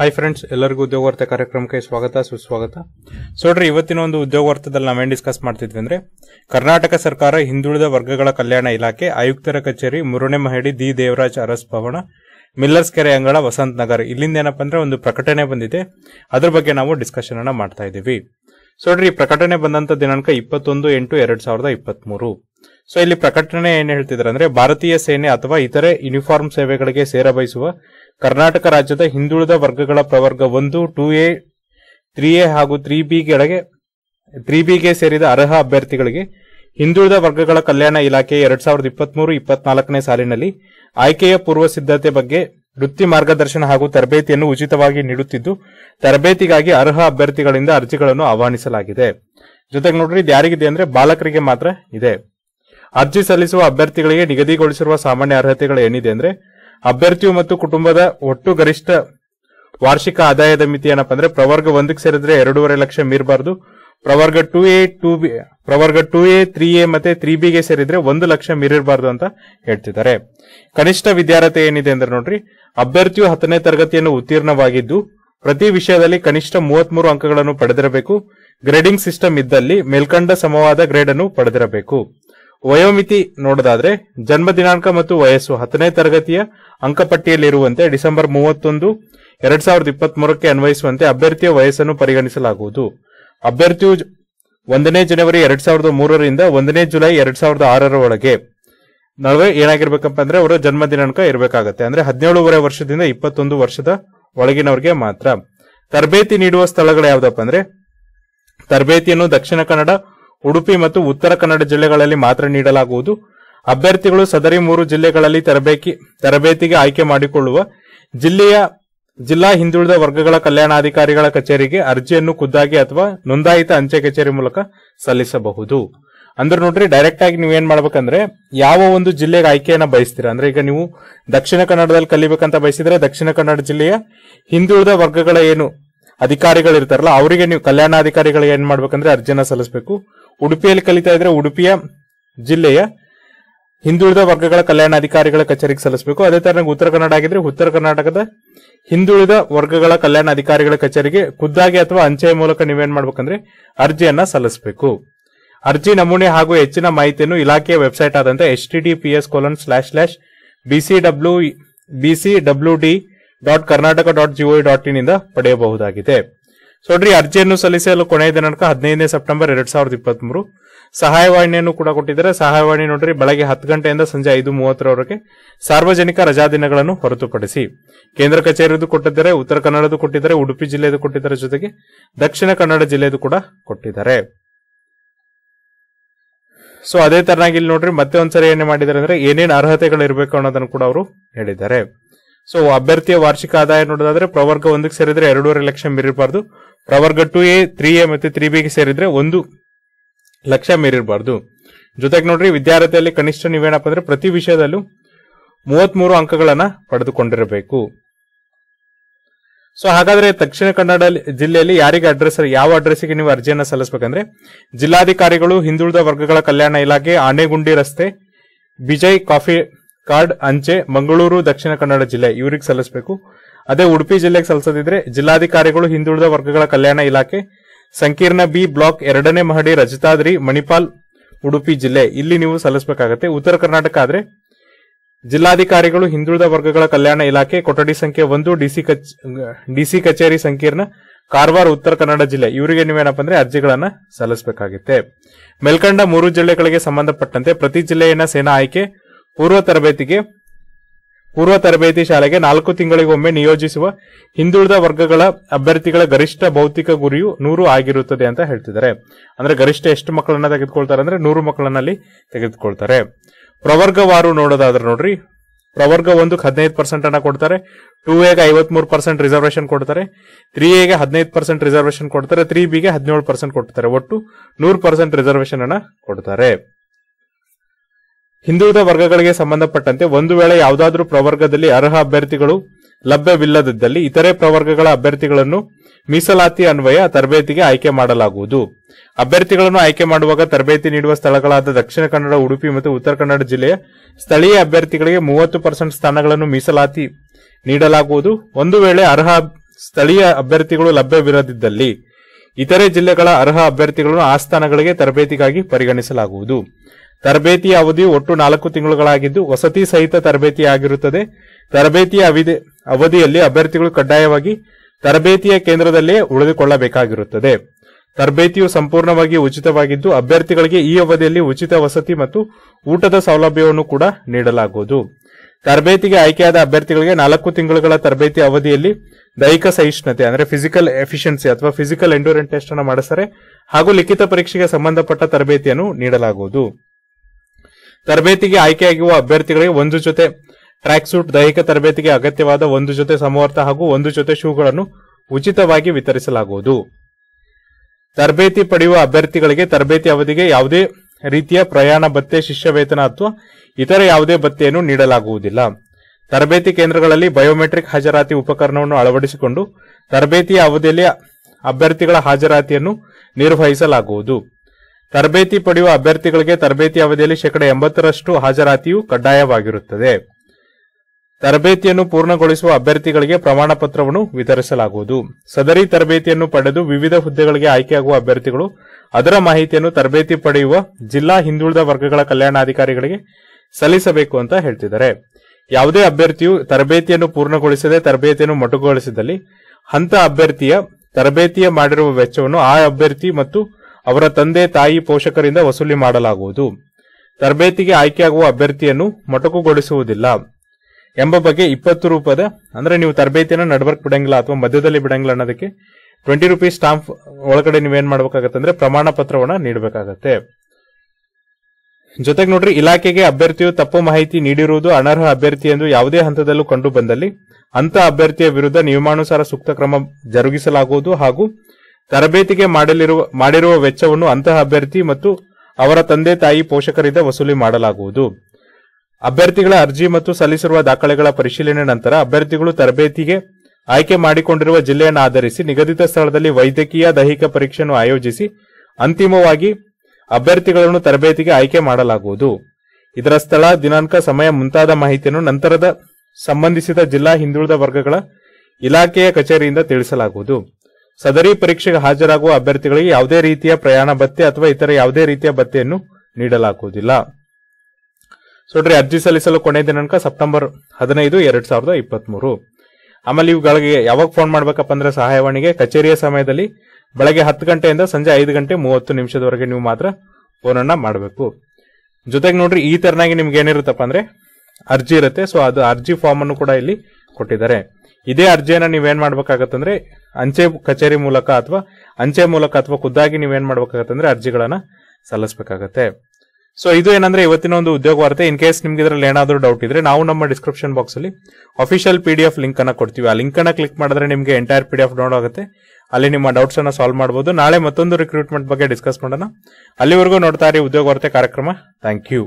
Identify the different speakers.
Speaker 1: hi friends ಎಲ್ಲರಿಗೂ ವಾರ್ತೆ ಕಾರ್ಯಕ್ರಮಕ್ಕೆ ಸ್ವಾಗತ ಸುಸ್ವಾಗತ ಸೋಡ್ರಿ ಇವತ್ತಿನ ಒಂದು ವಾರ್ತದಲ್ಲಿ ನಾವೇನು ಡಿಸ್ಕಸ್ ಮಾಡ್ತಿದ್ವಿ ಅಂದ್ರೆ ಕರ್ನಾಟಕ ಸರ್ಕಾರ ಹಿಂದುಳಿದ ವರ್ಗಗಳ ಕಲ್ಯಾಣ ಇಲಾಖೆ ಆಯುಕ್ತರ ಕಚೇರಿ ಮುರುಣೆ ಮಹಡಿ ದಿ ದೇವರಾಜ್ ಅರಸ್ ಭವನ ಮಿಲ್ಲರ್ಸ್ ಕೆರೆ ಅಂಗಳ ವಸಂತ ನಗರ್ ಇಲ್ಲಿಂದ ಏನಪ್ಪ ಅಂದ್ರೆ ಒಂದು ಪ್ರಕಟಣೆ ಬಂದಿದೆ ಅದ್ರ ಬಗ್ಗೆ ನಾವು ಡಿಸ್ಕಷನ್ ಅನ್ನ ಮಾಡ್ತಾ ಇದೀವಿ ಸೋಡ್ರಿ ಪ್ರಕಟಣೆ ಬಂದಂತ ದಿನಾಂಕ ಇಪ್ಪತ್ತೊಂದು ಎಂಟು ಎರಡು ಸಾವಿರದ ಇಪ್ಪತ್ತ್ ಸೊ ಇಲ್ಲಿ ಪ್ರಕಟಣೆ ಏನ್ ಹೇಳ್ತಿದ್ದಾರೆ ಅಂದ್ರೆ ಭಾರತೀಯ ಸೇನೆ ಅಥವಾ ಇತರೆ ಯೂನಿಫಾರ್ಮ್ ಸೇವೆಗಳಿಗೆ ಸೇರಬಯಸುವ ಕರ್ನಾಟಕ ರಾಜ್ಯದ ಹಿಂದುಳಿದ ವರ್ಗಗಳ ಪ್ರವರ್ಗ ಒಂದು ಟೂ ಎ ತ್ರೀ ಎ ಹಾಗೂ ತ್ರೀ ಬಿಗೆಳಗೆ ತ್ರೀ ಬಿಗೆ ಸೇರಿದ ಅರ್ಹ ಅಭ್ಯರ್ಥಿಗಳಿಗೆ ಹಿಂದುಳಿದ ವರ್ಗಗಳ ಕಲ್ಯಾಣ ಇಲಾಖೆ ಎರಡ್ ಸಾವಿರದ ಇಪ್ಪತ್ಮೂರು ಇಪ್ಪತ್ನಾಲ್ಕನೇ ಸಾಲಿನಲ್ಲಿ ಆಯ್ಕೆಯ ಪೂರ್ವ ಸಿದ್ಧತೆ ಬಗ್ಗೆ ವೃತ್ತಿ ಮಾರ್ಗದರ್ಶನ ಹಾಗೂ ತರಬೇತಿಯನ್ನು ಉಚಿತವಾಗಿ ನೀಡುತ್ತಿದ್ದು ತರಬೇತಿಗಾಗಿ ಅರ್ಹ ಅಭ್ಯರ್ಥಿಗಳಿಂದ ಅರ್ಜಿಗಳನ್ನು ಆಹ್ವಾನಿಸಲಾಗಿದೆ ಜೊತೆಗೆ ನೋಡ್ರಿ ಇದು ಯಾರಿಗಿದೆ ಅಂದ್ರೆ ಬಾಲಕರಿಗೆ ಮಾತ್ರ ಇದೆ ಅರ್ಜಿ ಸಲ್ಲಿಸುವ ಅಭ್ಯರ್ಥಿಗಳಿಗೆ ನಿಗದಿಗೊಳಿಸಿರುವ ಸಾಮಾನ್ಯ ಅರ್ಹತೆಗಳು ಏನಿದೆ ಅಂದ್ರೆ ಅಭ್ಯರ್ಥಿಯು ಮತ್ತು ಕುಟುಂಬದ ಒಟ್ಟು ಗರಿಷ್ಠ ವಾರ್ಷಿಕ ಆದಾಯದ ಮಿತಿ ಏನಪ್ಪ ಅಂದ್ರೆ ಪ್ರವರ್ಗ ಒಂದಕ್ಕೆ ಸೇರಿದ್ರೆ ಎರಡೂವರೆ ಲಕ್ಷ ಮೀರಬಾರದು ಪ್ರವರ್ಗ ಟೂ ಎ ಟೂ ಬಿ ಪ್ರವರ್ಗ ಟೂ ಎ ತ್ರೀ ಎ ಮತ್ತೆ ತ್ರೀ ಬಿಗೆ ಗೆ ಸೇರಿದ್ರೆ ಒಂದು ಲಕ್ಷ ಮೀರಿರಬಾರದು ಅಂತ ಹೇಳ್ತಿದ್ದಾರೆ ಕನಿಷ್ಠ ವಿದ್ಯಾರ್ಹತೆ ಏನಿದೆ ಅಂದ್ರೆ ನೋಡ್ರಿ ಅಭ್ಯರ್ಥಿಯು ಹತ್ತನೇ ತರಗತಿಯನ್ನು ಉತ್ತೀರ್ಣವಾಗಿದ್ದು ಪ್ರತಿ ವಿಷಯದಲ್ಲಿ ಕನಿಷ್ಠ ಮೂವತ್ಮೂರು ಅಂಕಗಳನ್ನು ಪಡೆದಿರಬೇಕು ಗ್ರೇಡಿಂಗ್ ಸಿಸ್ಟಮ್ ಇದ್ದಲ್ಲಿ ಮೇಲ್ಕಂಡ ಸಮವಾದ ಗ್ರೇಡ್ ಅನ್ನು ಪಡೆದಿರಬೇಕು ವಯೋಮಿತಿ ನೋಡೋದಾದ್ರೆ ಜನ್ಮ ದಿನಾಂಕ ಮತ್ತು ವಯಸ್ಸು ಹತ್ತನೇ ತರಗತಿಯ ಅಂಕಪಟ್ಟಿಯಲ್ಲಿರುವಂತೆ ಡಿಸೆಂಬರ್ ಮೂವತ್ತೊಂದು ಎರಡ್ ಸಾವಿರದ ಮೂರಕ್ಕೆ ಅನ್ವಯಿಸುವಂತೆ ಅಭ್ಯರ್ಥಿಯ ವಯಸ್ಸನ್ನು ಪರಿಗಣಿಸಲಾಗುವುದು ಅಭ್ಯರ್ಥಿಯು ಒಂದನೇ ಜನವರಿ ಎರಡ್ ಸಾವಿರದ ಮೂರರಿಂದ ಒಂದನೇ ಜುಲೈ ಎರಡ್ ಸಾವಿರದ ಆರರ ಒಳಗೆ ನಡುವೆ ಏನಾಗಿರ್ಬೇಕಪ್ಪ ಅಂದ್ರೆ ಅವರ ಜನ್ಮ ದಿನಾಂಕ ಇರಬೇಕಾಗತ್ತೆ ಅಂದ್ರೆ ಹದಿನೇಳುವರೆ ವರ್ಷದಿಂದ ಇಪ್ಪತ್ತೊಂದು ವರ್ಷದ ಒಳಗಿನವರಿಗೆ ಮಾತ್ರ ತರಬೇತಿ ನೀಡುವ ಸ್ಥಳಗಳು ಯಾವ್ದಪ್ಪ ಅಂದ್ರೆ ತರಬೇತಿಯನ್ನು ದಕ್ಷಿಣ ಕನ್ನಡ ಉಡುಪಿ ಮತ್ತು ಉತ್ತರ ಕನ್ನಡ ಜಿಲ್ಲೆಗಳಲ್ಲಿ ಮಾತ್ರ ನೀಡಲಾಗುವುದು ಅಭ್ಯರ್ಥಿಗಳು ಸದರಿ ಮೂರು ಜಿಲ್ಲೆಗಳಲ್ಲಿ ತರಬೇತಿ ತರಬೇತಿಗೆ ಆಯ್ಕೆ ಮಾಡಿಕೊಳ್ಳುವ ಜಿಲ್ಲೆಯ ಜಿಲ್ಲಾ ಹಿಂದುಳಿದ ವರ್ಗಗಳ ಕಲ್ಯಾಣಾಧಿಕಾರಿಗಳ ಕಚೇರಿಗೆ ಅರ್ಜಿಯನ್ನು ಖುದ್ದಾಗಿ ಅಥವಾ ನೋಂದಾಯಿತ ಅಂಚೆ ಕಚೇರಿ ಮೂಲಕ ಸಲ್ಲಿಸಬಹುದು ಅಂದ್ರೆ ನೋಡ್ರಿ ಡೈರೆಕ್ಟ್ ಆಗಿ ನೀವೇನ್ ಮಾಡ್ಬೇಕಂದ್ರೆ ಯಾವ ಒಂದು ಜಿಲ್ಲೆಗೆ ಆಯ್ಕೆಯನ್ನು ಬಯಸ್ತೀರಾ ಅಂದ್ರೆ ಈಗ ನೀವು ದಕ್ಷಿಣ ಕನ್ನಡದಲ್ಲಿ ಕಲಿಬೇಕಂತ ಬಯಸಿದ್ರೆ ದಕ್ಷಿಣ ಕನ್ನಡ ಜಿಲ್ಲೆಯ ಹಿಂದುಳಿದ ವರ್ಗಗಳ ಏನು ಅಧಿಕಾರಿಗಳಿರ್ತಾರಲ್ಲ ಅವರಿಗೆ ನೀವು ಕಲ್ಯಾಣಾಧಿಕಾರಿಗಳಿಗೆ ಏನ್ ಮಾಡ್ಬೇಕಂದ್ರೆ ಅರ್ಜಿನ ಸಲ್ಲಿಸಬೇಕು ಉಡುಪಿಯಲ್ಲಿ ಕಲಿತಾ ಇದ್ರೆ ಉಡುಪಿಯ ಜಿಲ್ಲೆಯ ಹಿಂದುಳಿದ ವರ್ಗಗಳ ಕಲ್ಯಾಣ ಅಧಿಕಾರಿಗಳ ಕಚೇರಿಗೆ ಸಲ್ಲಿಸಬೇಕು ಅದೇ ತರ ಉತ್ತರ ಕನ್ನಡ ಆಗಿದ್ರೆ ಉತ್ತರ ಕರ್ನಾಟಕದ ಹಿಂದುಳಿದ ವರ್ಗಗಳ ಕಲ್ಯಾಣ ಅಧಿಕಾರಿಗಳ ಕಚೇರಿಗೆ ಖುದ್ದಾಗಿ ಅಥವಾ ಅಂಚೆಯ ಮೂಲಕ ನೀವೇನ್ ಮಾಡ್ಬೇಕಂದ್ರೆ ಅರ್ಜಿಯನ್ನ ಸಲ್ಲಿಸಬೇಕು ಅರ್ಜಿ ನಮೂನೆ ಹಾಗೂ ಹೆಚ್ಚಿನ ಮಾಹಿತಿಯನ್ನು ಇಲಾಖೆಯ ವೆಬ್ಸೈಟ್ ಆದಂತಹ H T T P S colon slash slash B C W B C W D dot Karnataka dot G O dot in ಇಂದ ಪಡೆಯಬಹುದಾಗಿದೆ ನೋಡ್ರಿ ಅರ್ಜಿಯನ್ನು ಸಲ್ಲಿಸಲು ಕೊನೆಯ ದಿನಾಂಕ ಹದಿನೈದನೇ ಸೆಪ್ಟೆಂಬರ್ ಎರಡ್ ಸಾವಿರದ ಇಪ್ಪತ್ತ್ ಮೂರು ಸಹಾಯವಾಣಿಯನ್ನು ಕೂಡ ಕೊಟ್ಟಿದ್ದಾರೆ ಸಹಾಯವಾಣಿ ನೋಡ್ರಿ ಬೆಳಗ್ಗೆ ಹತ್ತು ಗಂಟೆಯಿಂದ ಸಂಜೆ ಐದು ಮೂವತ್ತರವರೆಗೆ ಸಾರ್ವಜನಿಕ ರಜಾ ದಿನಗಳನ್ನು ಹೊರತುಪಡಿಸಿ ಕೇಂದ್ರ ಕಚೇರಿಯದು ಕೊಟ್ಟಿದ್ದಾರೆ ಉತ್ತರ ಕನ್ನಡದು ಕೊಟ್ಟಿದ್ದಾರೆ ಉಡುಪಿ ಜಿಲ್ಲೆಯದು ಕೊಟ್ಟಿದ್ದಾರೆ ಜೊತೆಗೆ ದಕ್ಷಿಣ ಕನ್ನಡ ಜಿಲ್ಲೆಯದು ಕೂಡ ಕೊಟ್ಟಿದ್ದಾರೆ ಸೊ ಅದೇ ತರನಾಗಿ ಇಲ್ಲಿ ನೋಡ್ರಿ ಮತ್ತೆ ಒಂದ್ಸರಿ ಏನೇ ಮಾಡಿದ್ದಾರೆ ಅಂದ್ರೆ ಏನೇನು ಅರ್ಹತೆಗಳು ಇರಬೇಕು ಅನ್ನೋದನ್ನು ಕೂಡ ಅವರು ಹೇಳಿದ್ದಾರೆ ಸೊ ಅಭ್ಯರ್ಥಿಯ ವಾರ್ಷಿಕ ಆದಾಯ ನೋಡೋದಾದ್ರೆ ಪ್ರವರ್ಗ ಒಂದಕ್ಕೆ ಸೇರಿದ್ರೆ ಎರಡೂವರೆ ಲಕ್ಷ ಮೀರಿರಬಾರ್ದು ಪ್ರವರ್ಗ ಟು ಎ ತ್ರೀ ಎ ಮತ್ತೆ ತ್ರೀ ಬಿಗೆ ಸೇರಿದ್ರೆ ಒಂದು ಲಕ್ಷ ಮೀರಿರಬಾರ್ದು ಜೊತೆಗೆ ನೋಡ್ರಿ ವಿದ್ಯಾರ್ಥಿಯಲ್ಲಿ ಕನಿಷ್ಠ ನೀವೇನಪ್ಪ ಅಂದ್ರೆ ಪ್ರತಿ ವಿಷಯದಲ್ಲೂ ಮೂವತ್ಮೂರು ಅಂಕಗಳನ್ನ ಪಡೆದುಕೊಂಡಿರಬೇಕು ಸೊ ಹಾಗಾದ್ರೆ ದಕ್ಷಿಣ ಕನ್ನಡ ಜಿಲ್ಲೆಯಲ್ಲಿ ಯಾರಿಗೆ ಅಡ್ರೆಸ್ ಯಾವ ಅಡ್ರೆಸ್ಗೆ ನೀವು ಅರ್ಜಿಯನ್ನು ಸಲ್ಲಿಸಬೇಕಂದ್ರೆ ಜಿಲ್ಲಾಧಿಕಾರಿಗಳು ಹಿಂದುಳಿದ ವರ್ಗಗಳ ಕಲ್ಯಾಣ ಇಲಾಖೆ ಆನೆಗುಂಡಿ ರಸ್ತೆ ವಿಜಯ್ ಕಾಫಿ ಕಾರ್ಡ್ ಅಂಚೆ ಮಂಗಳೂರು ದಕ್ಷಿಣ ಕನ್ನಡ ಜಿಲ್ಲೆ ಇವರಿಗೆ ಸಲ್ಲಿಸಬೇಕು ಅದೇ ಉಡುಪಿ ಜಿಲ್ಲೆಗೆ ಸಲ್ಲಿಸದಿದ್ರೆ ಜಿಲ್ಲಾಧಿಕಾರಿಗಳು ಹಿಂದುಳಿದ ವರ್ಗಗಳ ಕಲ್ಯಾಣ ಇಲಾಖೆ ಸಂಕೀರ್ಣ ಬಿ ಬ್ಲಾಕ್ ಎರಡನೇ ಮಹಡಿ ರಜತಾದ್ರಿ ಮಣಿಪಾಲ್ ಉಡುಪಿ ಜಿಲ್ಲೆ ಇಲ್ಲಿ ನೀವು ಸಲ್ಲಿಸಬೇಕಾಗತ್ತೆ ಉತ್ತರ ಕರ್ನಾಟಕ ಆದರೆ ಜಿಲ್ಲಾಧಿಕಾರಿಗಳು ಹಿಂದುಳಿದ ವರ್ಗಗಳ ಕಲ್ಯಾಣ ಇಲಾಖೆ ಕೊಠಡಿ ಸಂಖ್ಯೆ ಒಂದು ಡಿಸಿ ಡಿಸಿ ಕಚೇರಿ ಸಂಕೀರ್ಣ ಕಾರವಾರ ಉತ್ತರ ಕನ್ನಡ ಜಿಲ್ಲೆ ಇವರಿಗೆ ನೀವೇನಪ್ಪ ಅಂದ್ರೆ ಅರ್ಜಿಗಳನ್ನು ಸಲ್ಲಿಸಬೇಕಾಗುತ್ತೆ ಮೇಲ್ಕಂಡ ಮೂರು ಜಿಲ್ಲೆಗಳಿಗೆ ಸಂಬಂಧಪಟ್ಟಂತೆ ಪ್ರತಿ ಜಿಲ್ಲೆಯನ್ನ ಸೇನಾ ಆಯ್ಕೆ ಪೂರ್ವ ತರಬೇತಿಗೆ ಪೂರ್ವ ತರಬೇತಿ ಶಾಲೆಗೆ ನಾಲ್ಕು ತಿಂಗಳಿಗೊಮ್ಮೆ ನಿಯೋಜಿಸುವ ಹಿಂದುಳಿದ ವರ್ಗಗಳ ಅಭ್ಯರ್ಥಿಗಳ ಗರಿಷ್ಠ ಭೌತಿಕ ಗುರಿಯು ನೂರು ಆಗಿರುತ್ತದೆ ಅಂತ ಹೇಳ್ತಿದ್ದಾರೆ ಅಂದ್ರೆ ಗರಿಷ್ಠ ಎಷ್ಟು ಮಕ್ಕಳನ್ನ ತೆಗೆದುಕೊಳ್ತಾರೆ ಅಂದ್ರೆ ನೂರು ಮಕ್ಕಳನ್ನಲ್ಲಿ ತೆಗೆದುಕೊಳ್ತಾರೆ ಪ್ರವರ್ಗವಾರು ನೋಡೋದಾದ್ರೆ ನೋಡ್ರಿ ಪ್ರವರ್ಗ ಒಂದಕ್ಕೆ ಹದಿನೈದು ಪರ್ಸೆಂಟ್ ಅನ್ನ ಕೊಡ್ತಾರೆ ಟೂ ಎಗೆ ಐವತ್ಮೂರು ಪರ್ಸೆಂಟ್ ರಿಸರ್ವೇಶನ್ ಕೊಡ್ತಾರೆ ತ್ರೀ ಎಗೆ ಹದಿನೈದು ಪರ್ಸೆಂಟ್ ರಿಸರ್ವೇಶನ್ ಕೊಡ್ತಾರೆ ತ್ರೀ ಬಿಗೆ ಹದಿನೇಳು ಪರ್ಸೆಂಟ್ ಕೊಡ್ತಾರೆ ಒಟ್ಟು ನೂರು ಪರ್ಸೆಂಟ್ ರಿಸರ್ವೇಶನ್ ಅನ್ನ ಕೊಡ್ತಾರೆ ಹಿಂದುಳಿದ ವರ್ಗಗಳಿಗೆ ಸಂಬಂಧಪಟ್ಟಂತೆ ಒಂದು ವೇಳೆ ಯಾವುದಾದರೂ ಪ್ರವರ್ಗದಲ್ಲಿ ಅರ್ಹ ಅಭ್ಯರ್ಥಿಗಳು ಲಭ್ಯವಿಲ್ಲದಿದ್ದಲ್ಲಿ ಇತರೆ ಪ್ರವರ್ಗಗಳ ಅಭ್ಯರ್ಥಿಗಳನ್ನು ಮೀಸಲಾತಿ ಅನ್ವಯ ತರಬೇತಿಗೆ ಆಯ್ಕೆ ಮಾಡಲಾಗುವುದು ಅಭ್ಯರ್ಥಿಗಳನ್ನು ಆಯ್ಕೆ ಮಾಡುವಾಗ ತರಬೇತಿ ನೀಡುವ ಸ್ಥಳಗಳಾದ ದಕ್ಷಿಣ ಕನ್ನಡ ಉಡುಪಿ ಮತ್ತು ಉತ್ತರ ಕನ್ನಡ ಜಿಲ್ಲೆಯ ಸ್ಥಳೀಯ ಅಭ್ಯರ್ಥಿಗಳಿಗೆ ಮೂವತ್ತು ಪರ್ಸೆಂಟ್ ಸ್ಥಾನಗಳನ್ನು ಮೀಸಲಾತಿ ನೀಡಲಾಗುವುದು ಒಂದು ವೇಳೆ ಅರ್ಹ ಸ್ಥಳೀಯ ಅಭ್ಯರ್ಥಿಗಳು ಲಭ್ಯವಿರದಿದ್ದಲ್ಲಿ ಇತರೆ ಜಿಲ್ಲೆಗಳ ಅರ್ಹ ಅಭ್ಯರ್ಥಿಗಳನ್ನು ಆ ಸ್ಥಾನಗಳಿಗೆ ತರಬೇತಿಗಾಗಿ ಪರಿಗಣಿಸಲಾಗುವುದು ತರಬೇತಿಯ ಅವಧಿ ಒಟ್ಟು ನಾಲ್ಕು ತಿಂಗಳುಗಳಾಗಿದ್ದು ವಸತಿ ಸಹಿತ ತರಬೇತಿ ಆಗಿರುತ್ತದೆ ತರಬೇತಿಯ ಅವಧಿಯಲ್ಲಿ ಅಭ್ಯರ್ಥಿಗಳು ಕಡ್ಡಾಯವಾಗಿ ತರಬೇತಿಯ ಕೇಂದ್ರದಲ್ಲೇ ಉಳಿದುಕೊಳ್ಳಬೇಕಾಗಿರುತ್ತದೆ ತರಬೇತಿಯು ಸಂಪೂರ್ಣವಾಗಿ ಉಚಿತವಾಗಿದ್ದು ಅಭ್ಯರ್ಥಿಗಳಿಗೆ ಈ ಅವಧಿಯಲ್ಲಿ ಉಚಿತ ವಸತಿ ಮತ್ತು ಊಟದ ಸೌಲಭ್ಯವನ್ನು ಕೂಡ ನೀಡಲಾಗುವುದು ತರಬೇತಿಗೆ ಆಯ್ಕೆಯಾದ ಅಭ್ಯರ್ಥಿಗಳಿಗೆ ನಾಲ್ಕು ತಿಂಗಳುಗಳ ತರಬೇತಿ ಅವಧಿಯಲ್ಲಿ ದೈಹಿಕ ಸಹಿಷ್ಣುತೆ ಅಂದರೆ ಫಿಸಿಕಲ್ ಎಫಿಷಿಯನ್ಸಿ ಅಥವಾ ಫಿಸಿಕಲ್ ಎಂಡೂರೆಂಟ್ ಟೆಸ್ಟ್ ಅನ್ನು ಮಾಡಿಸರೆ ಹಾಗೂ ಲಿಖಿತ ಪರೀಕ್ಷೆಗೆ ಸಂಬಂಧಪಟ್ಟ ತರಬೇತಿಯನ್ನು ನೀಡಲಾಗುವುದು ತರಬೇತಿಗೆ ಆಯ್ಕೆಯಾಗಿರುವ ಅಭ್ಯರ್ಥಿಗಳಿಗೆ ಒಂದು ಜೊತೆ ಟ್ರ್ಯಾಕ್ ಸೂಟ್ ದೈಹಿಕ ತರಬೇತಿಗೆ ಅಗತ್ಯವಾದ ಒಂದು ಜೊತೆ ಸಮವರ್ತ ಹಾಗೂ ಒಂದು ಜೊತೆ ಶೂಗಳನ್ನು ಉಚಿತವಾಗಿ ವಿತರಿಸಲಾಗುವುದು ತರಬೇತಿ ಪಡೆಯುವ ಅಭ್ಯರ್ಥಿಗಳಿಗೆ ತರಬೇತಿ ಅವಧಿಗೆ ಯಾವುದೇ ರೀತಿಯ ಪ್ರಯಾಣ ಭತ್ತೆ ಶಿಷ್ಯ ವೇತನ ಅಥವಾ ಇತರ ಯಾವುದೇ ಭತ್ತೆಯನ್ನು ನೀಡಲಾಗುವುದಿಲ್ಲ ತರಬೇತಿ ಕೇಂದ್ರಗಳಲ್ಲಿ ಬಯೋಮೆಟ್ರಿಕ್ ಹಾಜರಾತಿ ಉಪಕರಣವನ್ನು ಅಳವಡಿಸಿಕೊಂಡು ತರಬೇತಿಯ ಅವಧಿಯಲ್ಲಿ ಅಭ್ಯರ್ಥಿಗಳ ಹಾಜರಾತಿಯನ್ನು ನಿರ್ವಹಿಸಲಾಗುವುದು ತರಬೇತಿ ಪಡೆಯುವ ಅಭ್ಯರ್ಥಿಗಳಿಗೆ ತರಬೇತಿ ಅವಧಿಯಲ್ಲಿ ಶೇಕಡ ಎಂಬತ್ತರಷ್ಟು ಹಾಜರಾತಿಯು ಕಡ್ಡಾಯವಾಗಿರುತ್ತದೆ ತರಬೇತಿಯನ್ನು ಪೂರ್ಣಗೊಳಿಸುವ ಅಭ್ಯರ್ಥಿಗಳಿಗೆ ಪ್ರಮಾಣ ಪತ್ರವನ್ನು ವಿತರಿಸಲಾಗುವುದು ಸದರಿ ತರಬೇತಿಯನ್ನು ಪಡೆದು ವಿವಿಧ ಹುದ್ದೆಗಳಿಗೆ ಆಯ್ಕೆಯಾಗುವ ಅಭ್ಯರ್ಥಿಗಳು ಅದರ ಮಾಹಿತಿಯನ್ನು ತರಬೇತಿ ಪಡೆಯುವ ಜಿಲ್ಲಾ ಹಿಂದುಳಿದ ವರ್ಗಗಳ ಕಲ್ಯಾಣಾಧಿಕಾರಿಗಳಿಗೆ ಸಲ್ಲಿಸಬೇಕು ಅಂತ ಹೇಳ್ತಿದ್ದಾರೆ ಯಾವುದೇ ಅಭ್ಯರ್ಥಿಯು ತರಬೇತಿಯನ್ನು ಪೂರ್ಣಗೊಳಿಸದೆ ತರಬೇತಿಯನ್ನು ಮೊಟಕುಗೊಳಿಸಿದಲ್ಲಿ ಹಂತ ಅಭ್ಯರ್ಥಿಯ ತರಬೇತಿಯ ಮಾಡಿರುವ ವೆಚ್ಚವನ್ನು ಆ ಅಭ್ಯರ್ಥಿ ಮತ್ತು ಅವರ ತಂದೆ ತಾಯಿ ಪೋಷಕರಿಂದ ವಸೂಲಿ ಮಾಡಲಾಗುವುದು ತರಬೇತಿಗೆ ಆಯ್ಕೆಯಾಗುವ ಅಭ್ಯರ್ಥಿಯನ್ನು ಮೊಟಕುಗೊಳಿಸುವುದಿಲ್ಲ ಎಂಬ ಬಗ್ಗೆ ಇಪ್ಪತ್ತು ರೂಪದ ಅಂದ್ರೆ ನೀವು ತರಬೇತಿಯನ್ನು ನಡ್ವರ್ಕ್ ಬಿಡಂಗಿಲ್ಲ ಅಥವಾ ಮಧ್ಯದಲ್ಲಿ ಬಿಡಂಗಿಲ್ಲ ಅನ್ನೋದಕ್ಕೆ ಟ್ವೆಂಟಿ ರುಪೀಸ್ ಸ್ಟಾಂಪ್ ಒಳಗಡೆ ನೀವೇನ್ ಮಾಡಬೇಕಾಗತ್ತೆ ಅಂದ್ರೆ ಪ್ರಮಾಣ ಪತ್ರವನ್ನು ನೀಡಬೇಕಾಗತ್ತೆ ಜೊತೆಗೆ ನೋಡ್ರಿ ಇಲಾಖೆಗೆ ಅಭ್ಯರ್ಥಿಯು ತಪ್ಪು ಮಾಹಿತಿ ನೀಡಿರುವುದು ಅನರ್ಹ ಅಭ್ಯರ್ಥಿ ಎಂದು ಯಾವುದೇ ಹಂತದಲ್ಲೂ ಕಂಡು ಬಂದಲ್ಲಿ ಅಂತ ಅಭ್ಯರ್ಥಿಯ ವಿರುದ್ಧ ನಿಯಮಾನುಸಾರ ಸೂಕ್ತ ಕ್ರಮ ಜರುಗಿಸಲಾಗುವುದು ಹಾಗೂ ತರಬೇತಿಗೆ ಮಾಡಲಿರುವ ಮಾಡಿರುವ ವೆಚ್ಚವನ್ನು ಅಂತಹ ಅಭ್ಯರ್ಥಿ ಮತ್ತು ಅವರ ತಂದೆ ತಾಯಿ ಪೋಷಕರಿಂದ ವಸೂಲಿ ಮಾಡಲಾಗುವುದು ಅಭ್ಯರ್ಥಿಗಳ ಅರ್ಜಿ ಮತ್ತು ಸಲ್ಲಿಸಿರುವ ದಾಖಲೆಗಳ ಪರಿಶೀಲನೆ ನಂತರ ಅಭ್ಯರ್ಥಿಗಳು ತರಬೇತಿಗೆ ಆಯ್ಕೆ ಮಾಡಿಕೊಂಡಿರುವ ಜಿಲ್ಲೆಯನ್ನು ಆಧರಿಸಿ ನಿಗದಿತ ಸ್ಥಳದಲ್ಲಿ ವೈದ್ಯಕೀಯ ದೈಹಿಕ ಪರೀಕ್ಷೆಯನ್ನು ಆಯೋಜಿಸಿ ಅಂತಿಮವಾಗಿ ಅಭ್ಯರ್ಥಿಗಳನ್ನು ತರಬೇತಿಗೆ ಆಯ್ಕೆ ಮಾಡಲಾಗುವುದು ಇದರ ಸ್ಥಳ ದಿನಾಂಕ ಸಮಯ ಮುಂತಾದ ಮಾಹಿತಿಯನ್ನು ನಂತರದ ಸಂಬಂಧಿಸಿದ ಜಿಲ್ಲಾ ಹಿಂದುಳಿದ ವರ್ಗಗಳ ಇಲಾಖೆಯ ಕಚೇರಿಯಿಂದ ತಿಳಿಸಲಾಗುವುದು ಸದರಿ ಪರೀಕ್ಷೆಗೆ ಹಾಜರಾಗುವ ಅಭ್ಯರ್ಥಿಗಳಿಗೆ ಯಾವುದೇ ರೀತಿಯ ಪ್ರಯಾಣ ಭತ್ತೆ ಅಥವಾ ಇತರ ಯಾವುದೇ ರೀತಿಯ ಭತ್ಯೆಯನ್ನು ನೀಡಲಾಗುವುದಿಲ್ಲ ನೋಡ್ರಿ ಅರ್ಜಿ ಸಲ್ಲಿಸಲು ಕೊನೆಯ ದಿನಾಂಕ ಸೆಪ್ಟೆಂಬರ್ ಹದಿನೈದು ಎರಡ್ ಸಾವಿರದ ಮೂರು ಆಮೇಲೆ ಇವುಗಳಿಗೆ ಯಾವಾಗ ಫೋನ್ ಮಾಡಬೇಕಪ್ಪ ಅಂದ್ರೆ ಸಹಾಯವಾಣಿಗೆ ಕಚೇರಿಯ ಸಮಯದಲ್ಲಿ ಬೆಳಗ್ಗೆ ಹತ್ತು ಗಂಟೆಯಿಂದ ಸಂಜೆ ಐದು ಗಂಟೆ ಮೂವತ್ತು ನಿಮಿಷದವರೆಗೆ ನೀವು ಮಾತ್ರ ಫೋನ್ ಅನ್ನ ಮಾಡಬೇಕು ಜೊತೆಗೆ ನೋಡ್ರಿ ಈ ತರನಾಗಿ ನಿಮ್ಗೆ ಏನಿರುತ್ತಪ್ಪ ಅಂದ್ರೆ ಅರ್ಜಿ ಇರುತ್ತೆ ಸೊ ಅದು ಅರ್ಜಿ ಫಾರ್ಮ್ ಅನ್ನು ಕೂಡ ಇಲ್ಲಿ ಕೊಟ್ಟಿದ್ದಾರೆ ಇದೇ ಅರ್ಜಿಯನ್ನು ನೀವೇನ್ ಮಾಡ್ಬೇಕಾಗತ್ತಂದ್ರೆ ಅಂಚೆ ಕಚೇರಿ ಮೂಲಕ ಅಥವಾ ಅಂಚೆ ಮೂಲಕ ಅಥವಾ ಖುದ್ದಾಗಿ ನೀವೇನ್ ಮಾಡ್ಬೇಕಾಗತ್ತಂದ್ರೆ ಅರ್ಜಿಗಳನ್ನ ಸಲ್ಲಿಸಬೇಕಾಗತ್ತೆ ಸೊ ಇದು ಏನಂದ್ರೆ ಇವತ್ತಿನ ಒಂದು ಉದ್ಯೋಗ ವಾರ್ತೆ ಇನ್ ಕೇಸ್ ನಿಮ್ಗೆ ಇದರಲ್ಲಿ ಏನಾದರೂ ಡೌಟ್ ಇದ್ರೆ ನಾವು ನಮ್ಮ ಡಿಸ್ಕ್ರಿಪ್ಷನ್ ಬಾಕ್ಸ್ ಅಲ್ಲಿ official P D F link ಅನ್ನ ಕೊಡ್ತೀವಿ ಆ ಲಿಂಕ್ ಅನ್ನ ಕ್ಲಿಕ್ ಮಾಡಿದ್ರೆ ನಿಮಗೆ entire P D F down ಆಗುತ್ತೆ ಅಲ್ಲಿ ನಿಮ್ಮ ಡೌಟ್ಸ್ ಅನ್ನ ಸಾಲ್ವ್ ಮಾಡಬಹುದು ನಾಳೆ ಮತ್ತೊಂದು ರಿಕ್ರೂಟ್ಮೆಂಟ್ ಬಗ್ಗೆ ಡಿಸ್ಕಸ್ ಮಾಡೋಣ ಅಲ್ಲಿವರೆಗೂ ನೋಡ್ತಾ ಇರಿ ಉದ್ಯೋಗ ವಾರ್ತೆ ಕಾರ್ಯಕ್ರಮ ಥ್ಯಾಂಕ್ ಯು